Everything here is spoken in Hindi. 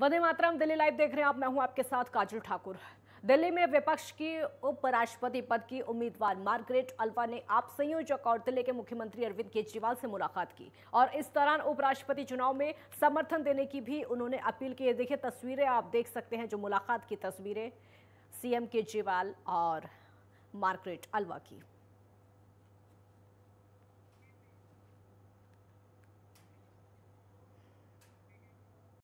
वंदे मातरम दिल्ली लाइव देख रहे हैं आप मैं हूं आपके साथ काजल ठाकुर दिल्ली में विपक्ष की उपराष्ट्रपति पद की उम्मीदवार मार्गरेट अल्वा ने आप संयोजक और दिल्ली के मुख्यमंत्री अरविंद केजरीवाल से मुलाकात की और इस दौरान उपराष्ट्रपति चुनाव में समर्थन देने की भी उन्होंने अपील की देखिए तस्वीरें आप देख सकते हैं जो मुलाकात की तस्वीरें सीएम केजरीवाल और मार्गरेट अल्वा की